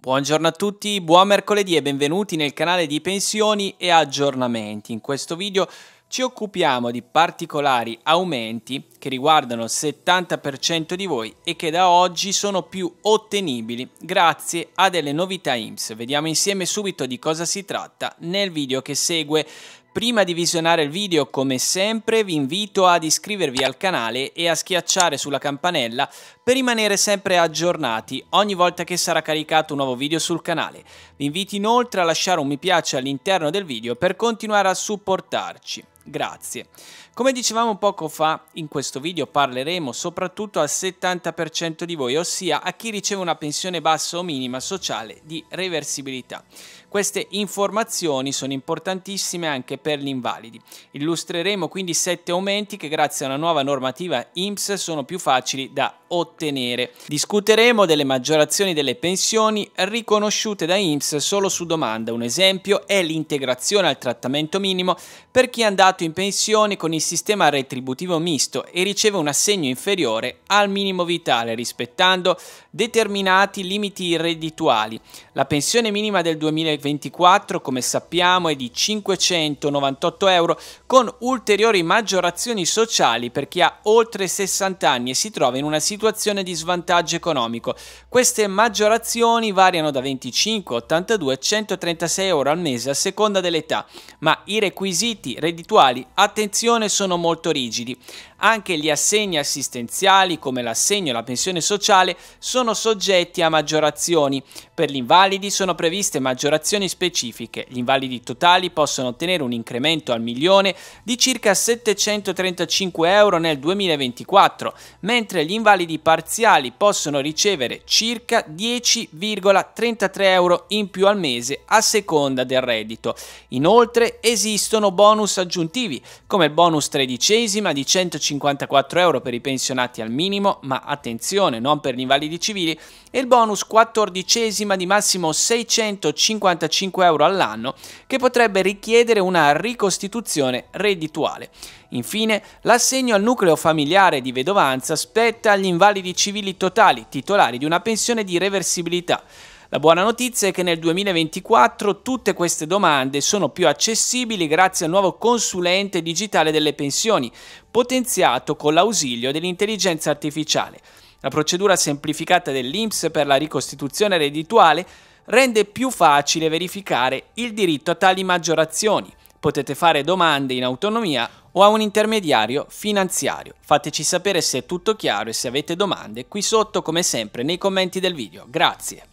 Buongiorno a tutti, buon mercoledì e benvenuti nel canale di pensioni e aggiornamenti. In questo video ci occupiamo di particolari aumenti che riguardano il 70% di voi e che da oggi sono più ottenibili grazie a delle novità IMSS. Vediamo insieme subito di cosa si tratta nel video che segue. Prima di visionare il video, come sempre, vi invito ad iscrivervi al canale e a schiacciare sulla campanella per rimanere sempre aggiornati ogni volta che sarà caricato un nuovo video sul canale. Vi invito inoltre a lasciare un mi piace all'interno del video per continuare a supportarci grazie. Come dicevamo poco fa, in questo video parleremo soprattutto al 70% di voi, ossia a chi riceve una pensione bassa o minima sociale di reversibilità. Queste informazioni sono importantissime anche per gli invalidi. Illustreremo quindi 7 aumenti che grazie a una nuova normativa IMSS sono più facili da ottenere. Discuteremo delle maggiorazioni delle pensioni riconosciute da IMSS solo su domanda. Un esempio è l'integrazione al trattamento minimo per chi è andato andato in pensione con il sistema retributivo misto e riceve un assegno inferiore al minimo vitale rispettando determinati limiti reddituali. La pensione minima del 2024, come sappiamo, è di 598 euro con ulteriori maggiorazioni sociali per chi ha oltre 60 anni e si trova in una situazione di svantaggio economico. Queste maggiorazioni variano da 25, 82 136 euro al mese a seconda dell'età, ma i requisiti reddituali quali, attenzione, sono molto rigidi. Anche gli assegni assistenziali, come l'assegno e la pensione sociale, sono soggetti a maggiorazioni. Per gli invalidi sono previste maggiorazioni specifiche. Gli invalidi totali possono ottenere un incremento al milione di circa 735 euro nel 2024, mentre gli invalidi parziali possono ricevere circa 10,33 euro in più al mese a seconda del reddito. Inoltre esistono bonus aggiuntivi aggiuntivi, come il bonus tredicesima di 154 euro per i pensionati al minimo, ma attenzione, non per gli invalidi civili, e il bonus quattordicesima di massimo 655 euro all'anno, che potrebbe richiedere una ricostituzione reddituale. Infine, l'assegno al nucleo familiare di vedovanza spetta agli invalidi civili totali, titolari di una pensione di reversibilità. La buona notizia è che nel 2024 tutte queste domande sono più accessibili grazie al nuovo consulente digitale delle pensioni, potenziato con l'ausilio dell'intelligenza artificiale. La procedura semplificata dell'INPS per la ricostituzione reddituale rende più facile verificare il diritto a tali maggiorazioni. Potete fare domande in autonomia o a un intermediario finanziario. Fateci sapere se è tutto chiaro e se avete domande qui sotto come sempre nei commenti del video. Grazie.